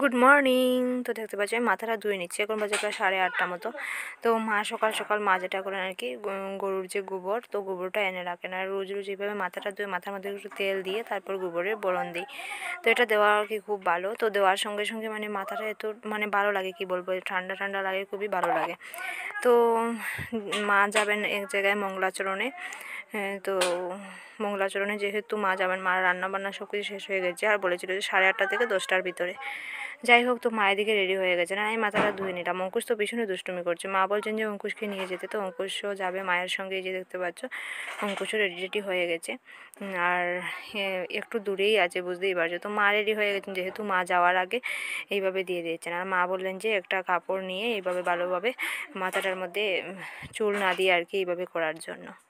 good morning তো দেখতে পাচ্ছি আমি মাথাটা ধুয়ে নিচ্ছি এখন বাজে প্রায় সাড়ে আটটা মতো তো মা সকাল সকাল মা যেটা করেন আর কি গরুর যে গোবর তো গোবরটা এনে রাখেন আর রোজ রোজ এইভাবে মাথাটা ধুয়ে মাথার মধ্যে একটু তেল দিয়ে তারপর গোবরের বরণ দিই তো এটা দেওয়া আর কি খুব ভালো তো দেওয়ার সঙ্গে সঙ্গে মানে মাথাটা এত মানে ভালো লাগে কি বলবো ঠান্ডা ঠান্ডা লাগে খুবই ভালো লাগে তো মা যাবেন এক জায়গায় মঙ্গলাচরণে তো মঙ্গলাচরণে যেহেতু মা যাবেন মা রান্না বান্না সব কিছু শেষ হয়ে গেছে আর বলেছিল যে সাড়ে আটটা থেকে দশটার ভিতরে যাই হোক তো মায়ের দিকে রেডি হয়ে গেছে না আমি মাথাটা ধুয়ে নিলাম অঙ্কুশ তো পিছনে দুষ্টুমি করছে মা বলছেন যে অঙ্কুশকে নিয়ে যেতে তো অঙ্কুশও যাবে মায়ের সঙ্গে যে দেখতে পাচ্ছ অঙ্কুশও রেডি রেডি হয়ে গেছে আর একটু দূরেই আছে বুঝতেই পারছো তো মা রেডি হয়ে গেছেন যেহেতু মা যাওয়ার আগে এইভাবে দিয়ে দিয়েছেন আর মা বললেন যে একটা কাপড় নিয়ে এইভাবে ভালোভাবে মাথাটার মধ্যে চুল না দিয়ে আর কি এইভাবে করার জন্য